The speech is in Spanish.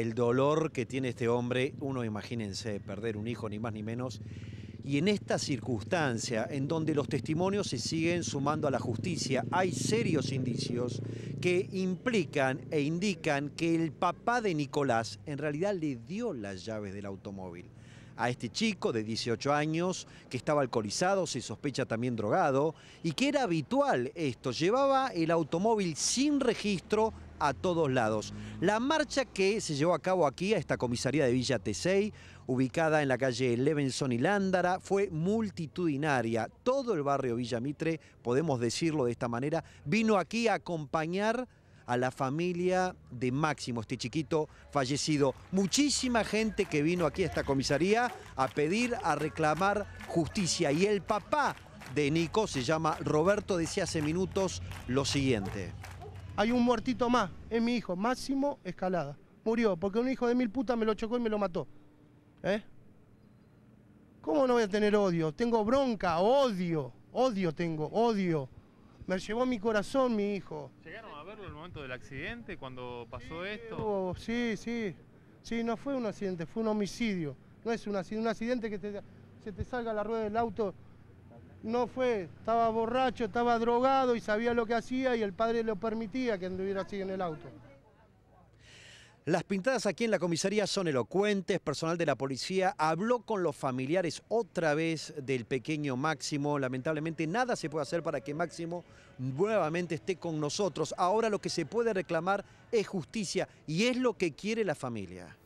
el dolor que tiene este hombre, uno imagínense perder un hijo, ni más ni menos. Y en esta circunstancia, en donde los testimonios se siguen sumando a la justicia, hay serios indicios que implican e indican que el papá de Nicolás en realidad le dio las llaves del automóvil a este chico de 18 años que estaba alcoholizado, se sospecha también drogado, y que era habitual esto, llevaba el automóvil sin registro a todos lados. La marcha que se llevó a cabo aquí, a esta comisaría de Villa Tesey, ubicada en la calle Levenson y Lándara, fue multitudinaria. Todo el barrio Villa Mitre, podemos decirlo de esta manera, vino aquí a acompañar a la familia de Máximo, este chiquito fallecido. Muchísima gente que vino aquí a esta comisaría a pedir, a reclamar justicia. Y el papá de Nico, se llama Roberto, decía hace minutos lo siguiente. Hay un muertito más, es mi hijo, Máximo Escalada. Murió porque un hijo de mil putas me lo chocó y me lo mató. ¿Eh? ¿Cómo no voy a tener odio? Tengo bronca, odio, odio tengo, odio me llevó mi corazón mi hijo. ¿Llegaron a verlo en el momento del accidente, cuando pasó esto? sí, sí, sí, no fue un accidente, fue un homicidio. No es un accidente, un accidente que se te salga la rueda del auto. No fue, estaba borracho, estaba drogado y sabía lo que hacía y el padre lo permitía que anduviera así en el auto. Las pintadas aquí en la comisaría son elocuentes, personal de la policía habló con los familiares otra vez del pequeño Máximo, lamentablemente nada se puede hacer para que Máximo nuevamente esté con nosotros. Ahora lo que se puede reclamar es justicia y es lo que quiere la familia.